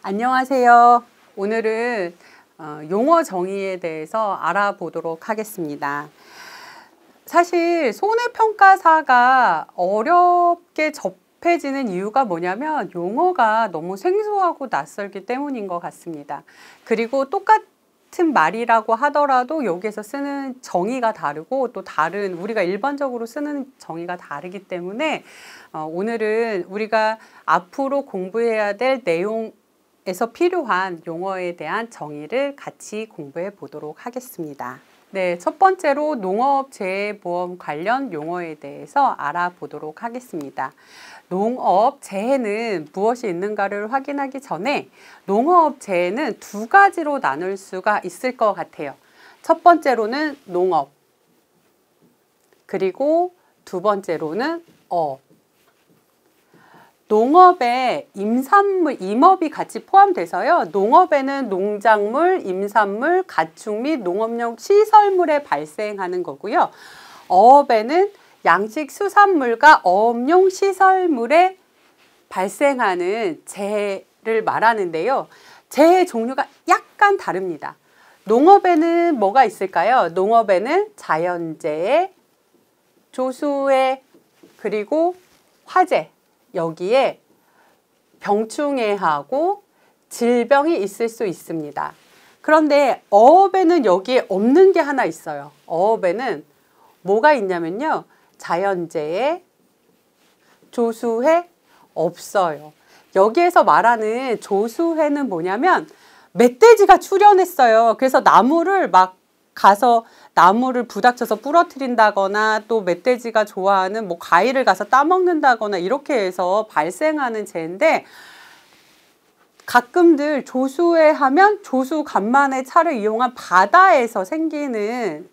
안녕하세요. 오늘은 어, 용어 정의에 대해서 알아보도록 하겠습니다. 사실 손해평가사가 어렵게 접해지는 이유가 뭐냐면 용어가 너무 생소하고 낯설기 때문인 것 같습니다. 그리고 똑같 은 말이라고 하더라도 여기에서 쓰는 정의가 다르고 또 다른 우리가 일반적으로 쓰는 정의가 다르기 때문에 어, 오늘은 우리가 앞으로 공부해야 될 내용 에서 필요한 용어에 대한 정의를 같이 공부해 보도록 하겠습니다. 네, 첫 번째로 농업재해보험 관련 용어에 대해서 알아보도록 하겠습니다. 농업재해는 무엇이 있는가를 확인하기 전에 농업재해는 두 가지로 나눌 수가 있을 것 같아요. 첫 번째로는 농업, 그리고 두 번째로는 업. 농업에 임산물, 임업이 같이 포함돼서요. 농업에는 농작물, 임산물, 가축 및 농업용 시설물에 발생하는 거고요. 어업에는 양식 수산물과 어업용 시설물에 발생하는 재를 말하는데요. 재해 종류가 약간 다릅니다. 농업에는 뭐가 있을까요? 농업에는 자연재해, 조수해, 그리고 화재, 여기에 병충해하고 질병이 있을 수 있습니다. 그런데 어업에는 여기에 없는 게 하나 있어요. 어업에는 뭐가 있냐면요. 자연재해, 조수해 없어요. 여기에서 말하는 조수해는 뭐냐면 멧돼지가 출현했어요. 그래서 나무를 막 가서 나무를 부닥쳐서 부러뜨린다거나 또 멧돼지가 좋아하는 뭐 과일을 가서 따먹는다거나 이렇게 해서 발생하는 재인데 가끔들 조수에 하면 조수 간만에 차를 이용한 바다에서 생기는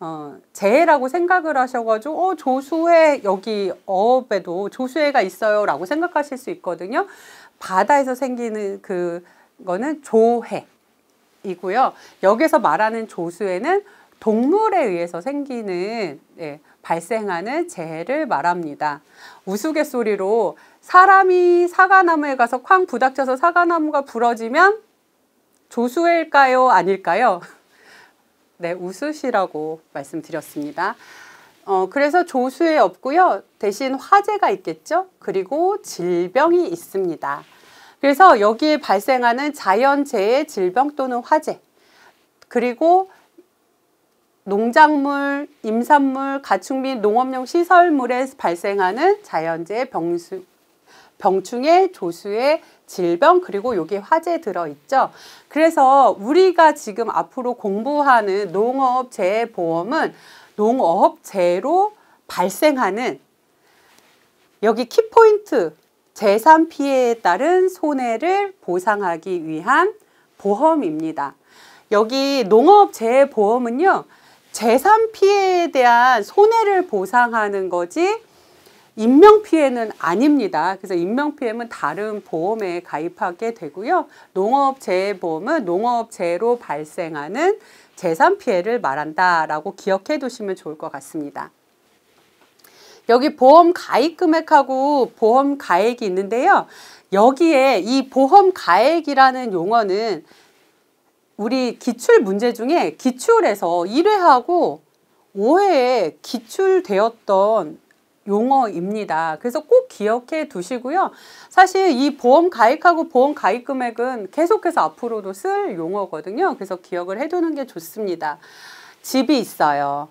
어, 재해라고 생각을 하셔가지고 어, 조수해 여기 어업에도 조수해가 있어요 라고 생각하실 수 있거든요 바다에서 생기는 그거는 조해 이고요 여기서 말하는 조수에는 동물에 의해서 생기는 예, 발생하는 재해를 말합니다. 우스갯소리로 사람이 사과나무에 가서 쾅 부닥쳐서 사과나무가 부러지면 조수일까요? 아닐까요? 네, 우으시라고 말씀드렸습니다. 어, 그래서 조수에 없고요. 대신 화재가 있겠죠? 그리고 질병이 있습니다. 그래서 여기에 발생하는 자연재해, 질병 또는 화재 그리고 농작물, 임산물, 가축 및 농업용 시설물에 발생하는 자연재해, 병수, 병충해, 조수해, 질병 그리고 여기 화재 들어있죠. 그래서 우리가 지금 앞으로 공부하는 농업재해보험은 농업재해로 발생하는 여기 키포인트 재산 피해에 따른 손해를 보상하기 위한 보험입니다. 여기 농업재해보험은요. 재산 피해에 대한 손해를 보상하는 거지 인명피해는 아닙니다. 그래서 인명피해는 다른 보험에 가입하게 되고요. 농업재해보험은 농업재해로 발생하는 재산 피해를 말한다라고 기억해 두시면 좋을 것 같습니다. 여기 보험 가입 금액하고 보험 가액이 있는데요. 여기에 이 보험 가액이라는 용어는 우리 기출 문제 중에 기출에서 1회하고 5회에 기출되었던 용어입니다. 그래서 꼭 기억해 두시고요. 사실 이 보험 가입하고 보험 가입 금액은 계속해서 앞으로도 쓸 용어거든요. 그래서 기억을 해두는 게 좋습니다. 집이 있어요.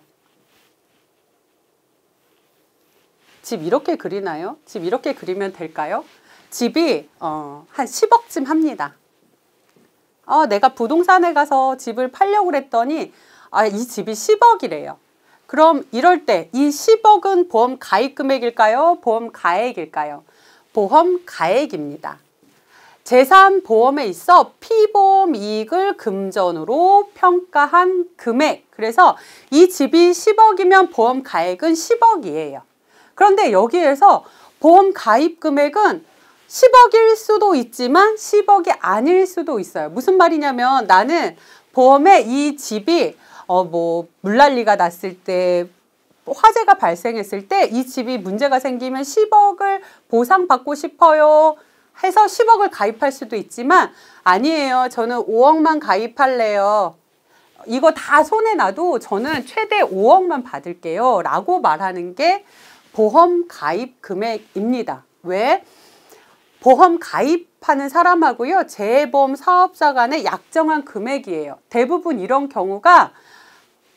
집 이렇게 그리나요? 집 이렇게 그리면 될까요? 집이 어, 한 10억쯤 합니다. 어, 내가 부동산에 가서 집을 팔려고 그랬더니 아, 이 집이 10억이래요. 그럼 이럴 때 이 10억은 보험 가입 금액일까요? 보험 가액일까요? 보험 가액입니다. 재산 보험에 있어 피보험 이익을 금전으로 평가한 금액. 그래서 이 집이 10억이면 보험 가액은 10억이에요. 그런데 여기에서 보험 가입 금액은 10억일 수도 있지만 10억이 아닐 수도 있어요. 무슨 말이냐면 나는 보험에 이 집이 어뭐 물난리가 났을 때 화재가 발생했을 때 이 집이 문제가 생기면 10억을 보상받고 싶어요. 해서 10억을 가입할 수도 있지만 아니에요. 저는 5억만 가입할래요. 이거 다 손에 놔도 저는 최대 5억만 받을게요. 라고 말하는 게 보험 가입 금액입니다. 왜? 보험 가입하는 사람하고요. 재보험 사업자 간의 약정한 금액이에요. 대부분 이런 경우가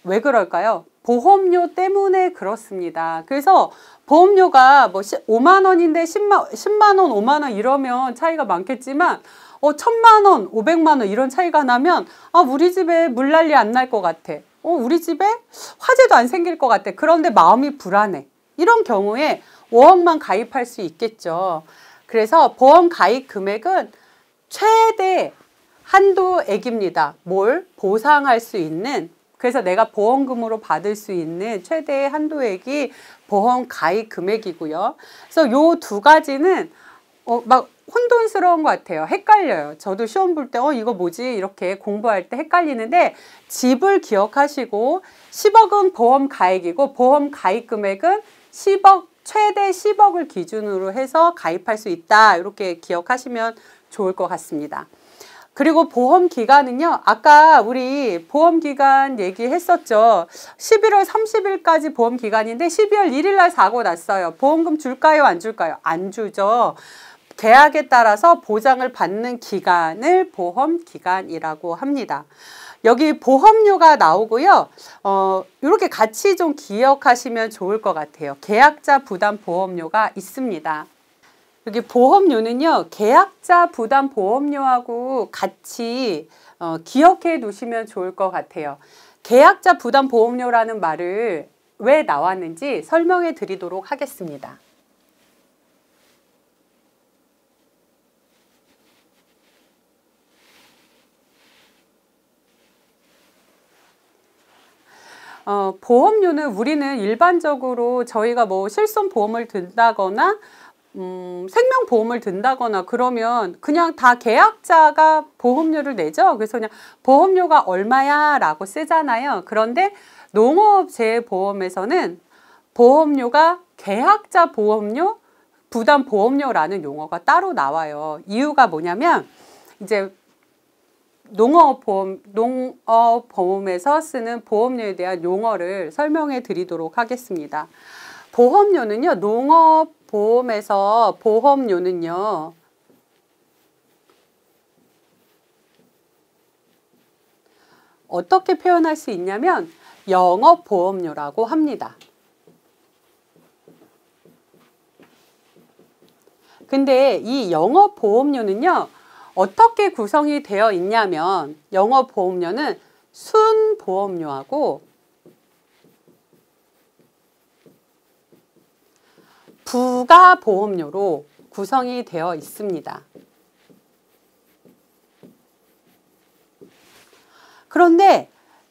왜 그럴까요? 보험료 때문에 그렇습니다. 그래서 보험료가 뭐 5만 원인데 10만, 10만 원, 5만 원 이러면 차이가 많겠지만 어, 천만 원, 오백만 원 이런 차이가 나면 아, 우리 집에 물난리 안 날 것 같아. 어, 우리 집에 화재도 안 생길 것 같아. 그런데 마음이 불안해. 이런 경우에 5억만 가입할 수 있겠죠. 그래서 보험 가입 금액은 최대 한도액입니다. 뭘 보상할 수 있는 그래서 내가 보험금으로 받을 수 있는 최대 한도액이 보험 가입 금액이고요. 그래서 요 두 가지는 어, 막 혼돈스러운 것 같아요. 헷갈려요. 저도 시험 볼 때 어 이거 뭐지 이렇게 공부할 때 헷갈리는데 집을 기억하시고 10억은 보험 가액이고 보험 가입 금액은 10억 최대 10억을 기준으로 해서 가입할 수 있다 이렇게 기억하시면 좋을 것 같습니다. 그리고 보험 기간은요. 아까 우리 보험 기간 얘기했었죠. 11월 30일까지 보험 기간인데 12월 1일 날 사고 났어요. 보험금 줄까요? 안 줄까요? 안 주죠. 계약에 따라서 보장을 받는 기간을 보험 기간이라고 합니다. 여기 보험료가 나오고요. 어, 이렇게 같이 좀 기억하시면 좋을 것 같아요. 계약자 부담 보험료가 있습니다. 여기 보험료는요. 계약자 부담 보험료하고 같이 어, 기억해 두시면 좋을 것 같아요. 계약자 부담 보험료라는 말을 왜 나왔는지 설명해 드리도록 하겠습니다. 어, 보험료는 우리는 일반적으로 저희가 뭐 실손 보험을 든다거나 음, 생명보험을 든다거나 그러면 그냥 다 계약자가 보험료를 내죠. 그래서 그냥 보험료가 얼마야 라고 쓰잖아요. 그런데 농업재해보험에서는 보험료가 계약자 보험료, 부담 보험료라는 용어가 따로 나와요. 이유가 뭐냐면 이제 농어보험, 농어보험에서 쓰는 보험료에 대한 용어를 설명해 드리도록 하겠습니다. 보험료는요, 농어보험에서 보험료는요, 어떻게 표현할 수 있냐면 영업보험료라고 합니다. 근데 이 영업보험료는요. 어떻게 구성이 되어 있냐면 영어보험료는 순보험료하고 부가보험료로 구성이 되어 있습니다. 그런데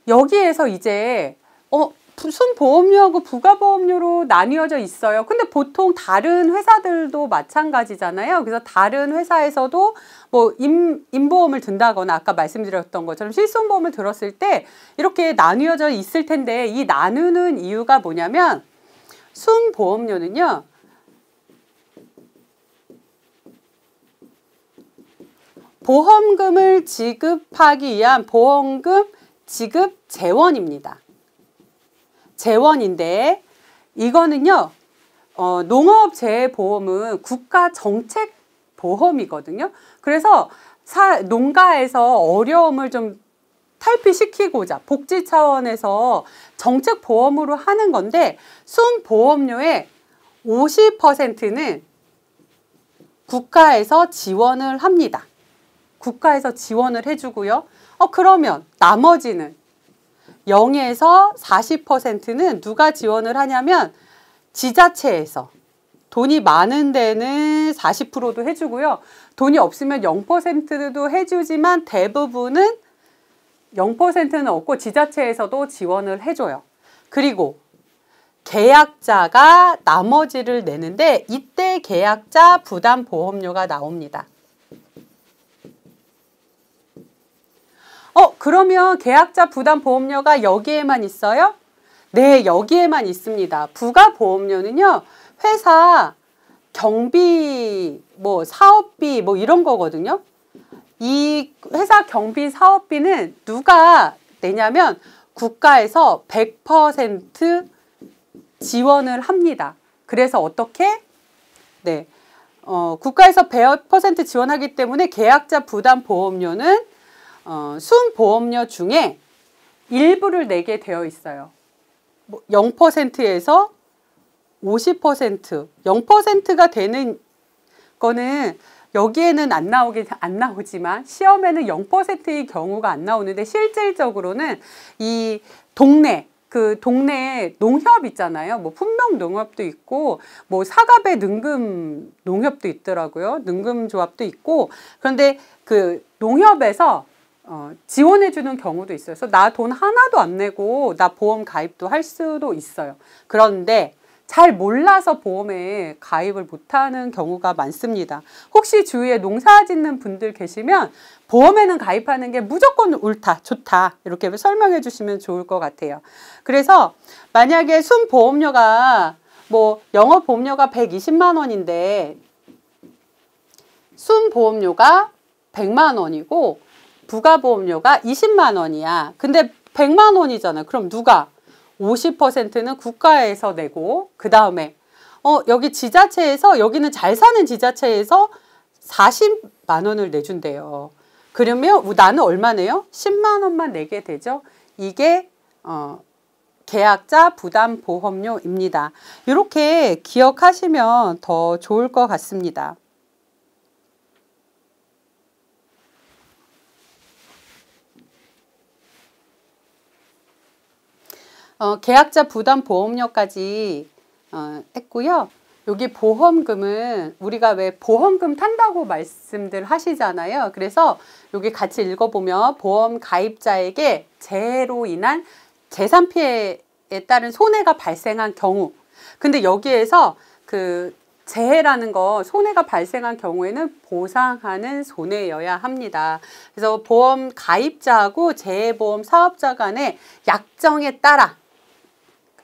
여기에서 이제 어, 순보험료하고 부가보험료로 나뉘어져 있어요. 근데 보통 다른 회사들도 마찬가지잖아요. 그래서 다른 회사에서도 뭐 임, 임보험을 든다거나 아까 말씀드렸던 것처럼 실손보험을 들었을 때 이렇게 나뉘어져 있을 텐데 이 나누는 이유가 뭐냐면 순보험료는요. 보험금을 지급하기 위한 보험금 지급 재원입니다. 재원인데 이거는요. 어, 농업재해보험은 국가 정책 보험이거든요. 그래서 사, 농가에서 어려움을 좀 탈피시키고자 복지 차원에서 정책 보험으로 하는 건데 순 보험료의 50%는 국가에서 지원을 합니다. 국가에서 지원을 해주고요. 어 그러면 나머지는 0에서 40%는 누가 지원을 하냐면 지자체에서 돈이 많은 데는 40%도 해주고요. 돈이 없으면 0%도 해주지만 대부분은 0%는 없고 지자체에서도 지원을 해줘요. 그리고 계약자가 나머지를 내는데 이때 계약자 부담 보험료가 나옵니다. 어, 그러면 계약자 부담 보험료가 여기에만 있어요? 네, 여기에만 있습니다. 부가 보험료는요, 회사 경비, 뭐 사업비, 뭐 이런 거거든요. 이 회사 경비 사업비는 누가 내냐면 국가에서 100% 지원을 합니다. 그래서 어떻게? 네. 어, 국가에서 100% 지원하기 때문에 계약자 부담 보험료는 어, 순보험료 중에 일부를 내게 되어 있어요. 뭐 0%에서 50%, 0%가 되는 거는 여기에는 안 나오긴 안 나오지만 시험에는 0%의 경우가 안 나오는데 실질적으로는 이 동네 그 동네에 농협 있잖아요. 뭐 품명 농협도 있고 뭐 사갑의 능금 농협도 있더라고요. 능금 조합도 있고 그런데 그 농협에서 어, 지원해주는 경우도 있어요. 그래서 나 돈 하나도 안 내고 나 보험 가입도 할 수도 있어요. 그런데 잘 몰라서 보험에 가입을 못하는 경우가 많습니다. 혹시 주위에 농사 짓는 분들 계시면 보험에는 가입하는 게 무조건 옳다, 좋다 이렇게 설명해 주시면 좋을 것 같아요. 그래서 만약에 순보험료가 뭐 영업보험료가 120만 원인데 순보험료가 100만 원이고 부가보험료가 20만 원이야. 근데 100만 원이잖아. 그럼 누가? 50%는 국가에서 내고 그 다음에 어 여기 지자체에서 여기는 잘 사는 지자체에서 40만 원을 내준대요. 그러면 나는 얼마네요? 10만 원만 내게 되죠. 이게 어 계약자 부담 보험료입니다. 이렇게 기억하시면 더 좋을 것 같습니다. 어, 계약자 부담 보험료까지 어, 했고요. 여기 보험금은 우리가 왜 보험금 탄다고 말씀들 하시잖아요. 그래서 여기 같이 읽어보면 보험 가입자에게 재해로 인한 재산 피해에 따른 손해가 발생한 경우 근데 여기에서 그 재해라는 거 손해가 발생한 경우에는 보상하는 손해여야 합니다. 그래서 보험 가입자하고 재해보험 사업자 간의 약정에 따라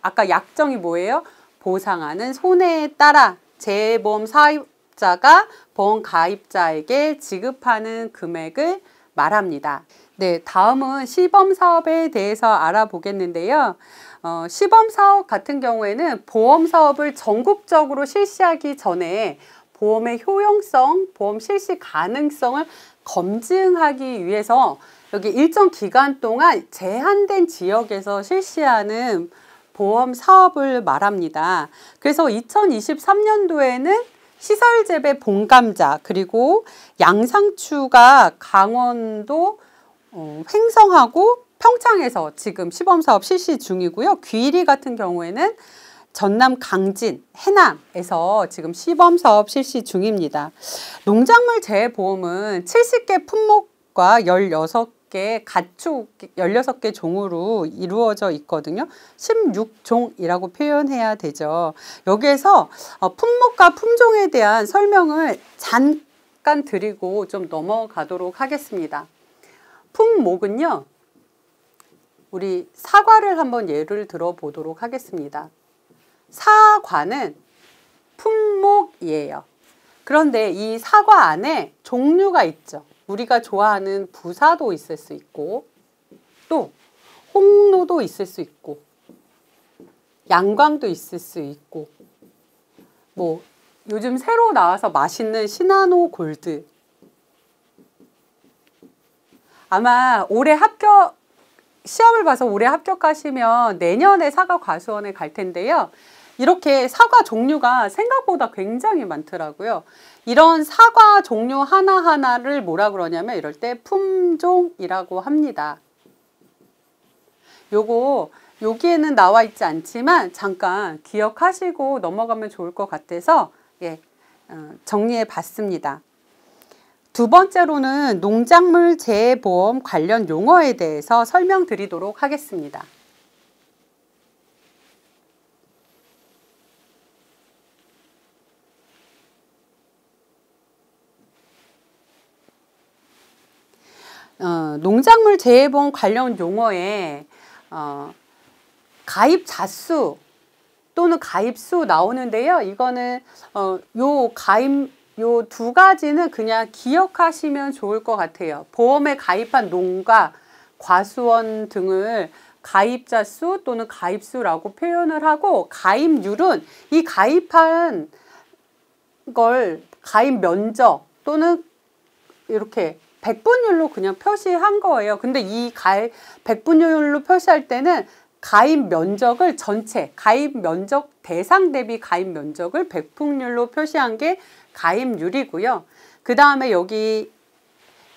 아까 약정이 뭐예요? 보상하는 손해에 따라 재보험 사입자가 보험 가입자에게 지급하는 금액을 말합니다. 네, 다음은 시범사업에 대해서 알아보겠는데요. 어, 시범사업 같은 경우에는 보험사업을 전국적으로 실시하기 전에 보험의 효용성, 보험 실시 가능성을 검증하기 위해서 여기 일정 기간 동안 제한된 지역에서 실시하는 보험 사업을 말합니다. 그래서 2023년도에는 시설 재배 봉감자 그리고 양상추가 강원도 어, 횡성하고 평창에서 지금 시범 사업 실시 중이고요. 귀리 같은 경우에는 전남 강진, 해남에서 지금 시범 사업 실시 중입니다. 농작물 재해보험은 70개 품목과 16개 가축 16개 종으로 이루어져 있거든요. 16종이라고 표현해야 되죠. 여기에서 어, 품목과 품종에 대한 설명을 잠깐 드리고 좀 넘어가도록 하겠습니다. 품목은요. 우리 사과를 한번 예를 들어보도록 하겠습니다. 사과는 품목이에요. 그런데 이 사과 안에 종류가 있죠. 우리가 좋아하는 부사도 있을 수 있고 또 홍로도 있을 수 있고 양광도 있을 수 있고 뭐 요즘 새로 나와서 맛있는 시나노 골드 아마 올해 합격 시험을 봐서 올해 합격하시면 내년에 사과 과수원에 갈 텐데요. 이렇게 사과 종류가 생각보다 굉장히 많더라고요. 이런 사과 종류 하나하나를 뭐라 그러냐면 이럴 때 품종이라고 합니다. 요거 여기에는 나와 있지 않지만 잠깐 기억하시고 넘어가면 좋을 것 같아서 예, 어, 정리해 봤습니다. 두 번째로는 농작물 재해보험 관련 용어에 대해서 설명드리도록 하겠습니다. 어, 농작물 재해봉 관련 용어에 어, 가입 자수 또는 가입수 나오는데요. 이거는 어, 요 가입 요 두 가지는 그냥 기억하시면 좋을 것 같아요. 보험에 가입한 농가, 과수원 등을 가입자 수 또는 가입수라고 표현을 하고 가입률은 이 가입한 걸 가입 면적 또는 이렇게 백분율로 그냥 표시한 거예요. 근데 이 가입 백분율로 표시할 때는 가입 면적을 전체 가입 면적 대상 대비 가입 면적을 백분율로 표시한 게 가입률이고요. 그 다음에 여기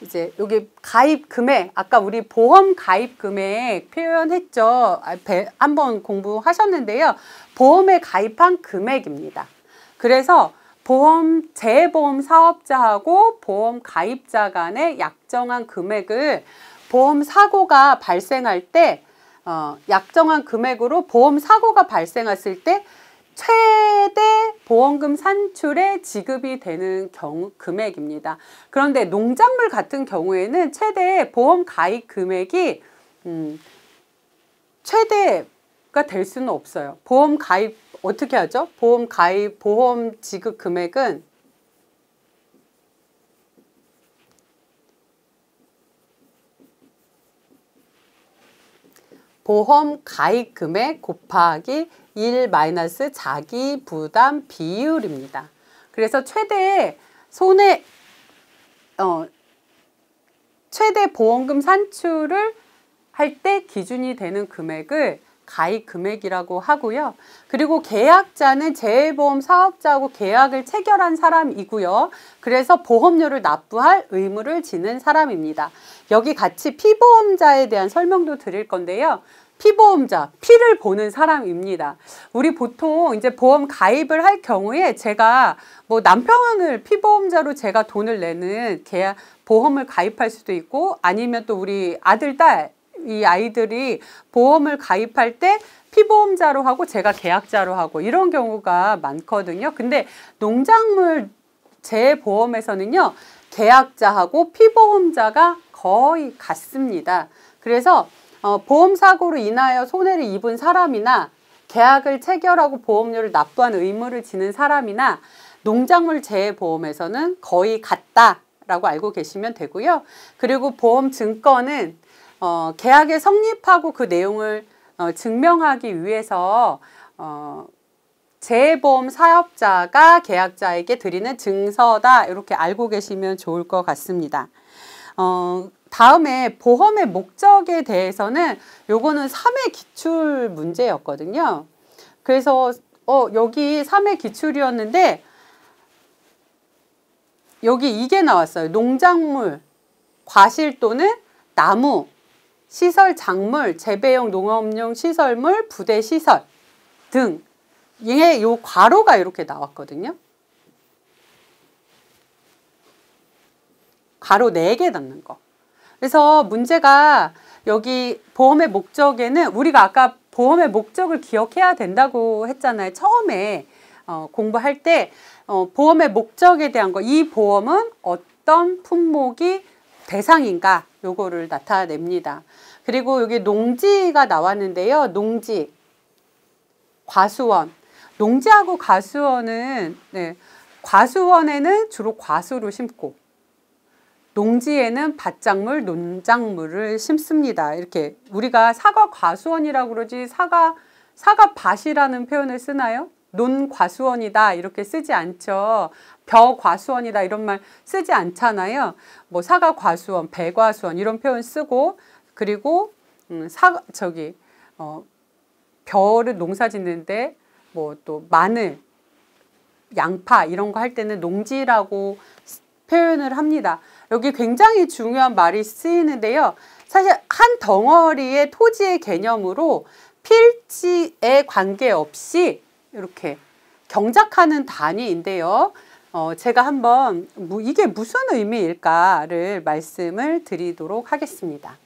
이제 여기 가입 금액 아까 우리 보험 가입 금액 표현했죠. 아, 한번 공부하셨는데요. 보험에 가입한 금액입니다. 그래서 보험 재보험 사업자하고 보험 가입자 간의 약정한 금액을 보험 사고가 발생할 때 어, 약정한 금액으로 보험 사고가 발생했을 때 최대 보험금 산출에 지급이 되는 경, 금액입니다. 그런데 농작물 같은 경우에는 최대 보험 가입 금액이 음, 최대가 될 수는 없어요. 보험 가입 어떻게 하죠? 보험 가입, 보험 지급 금액은 보험 가입 금액 곱하기 1 마이너스 자기 부담 비율입니다. 그래서 최대 손해 어 최대 보험금 산출을 할 때 기준이 되는 금액을 가입 금액이라고 하고요. 그리고 계약자는 재해보험 사업자하고 계약을 체결한 사람이고요. 그래서 보험료를 납부할 의무를 지는 사람입니다. 여기 같이 피보험자에 대한 설명도 드릴 건데요. 피보험자, 피를 보는 사람입니다. 우리 보통 이제 보험 가입을 할 경우에 제가 뭐 남편을 피보험자로 제가 돈을 내는 계약, 보험을 가입할 수도 있고 아니면 또 우리 아들, 딸, 이 아이들이 보험을 가입할 때 피보험자로 하고 제가 계약자로 하고 이런 경우가 많거든요. 근데 농작물 재보험에서는요. 계약자하고 피보험자가 거의 같습니다. 그래서 어, 보험사고로 인하여 손해를 입은 사람이나 계약을 체결하고 보험료를 납부한 의무를 지는 사람이나 농작물 재해보험에서는 거의 같다라고 알고 계시면 되고요. 그리고 보험 증권은 어, 계약에 성립하고 그 내용을 어, 증명하기 위해서 어, 재보험 사업자가 계약자에게 드리는 증서다 이렇게 알고 계시면 좋을 것 같습니다. 어, 다음에 보험의 목적에 대해서는 요거는 3회 기출 문제였거든요. 그래서 어, 여기 3회 기출이었는데 여기 이게 나왔어요. 농작물, 과실 또는 나무, 시설 작물, 재배용 농업용 시설물, 부대 시설 등얘요 예, 괄호가 이렇게 나왔거든요. 괄호 4개 넣는 거. 그래서 문제가 여기 보험의 목적에는 우리가 아까 보험의 목적을 기억해야 된다고 했잖아요. 처음에 어, 공부할 때 어, 보험의 목적에 대한 거, 이 보험은 어떤 품목이 대상인가 요거를 나타냅니다. 그리고 여기 농지가 나왔는데요. 농지, 과수원. 농지하고 과수원은 네, 과수원에는 주로 과수로 심고 농지에는 밭작물, 논작물을 심습니다. 이렇게 우리가 사과 과수원이라고 그러지 사과 사과밭이라는 표현을 쓰나요? 논과수원이다 이렇게 쓰지 않죠. 벼과수원이다 이런 말 쓰지 않잖아요. 뭐 사과과수원, 배과수원 이런 표현 쓰고 그리고 음, 사 저기 어 벼를 농사 짓는데 뭐 또 마늘, 양파 이런 거 할 때는 농지라고 표현을 합니다. 여기 굉장히 중요한 말이 쓰이는데요. 사실 한 덩어리의 토지의 개념으로 필지에 관계없이 이렇게 경작하는 단위인데요. 어, 제가 한번 이게 무슨 의미일까를 말씀을 드리도록 하겠습니다.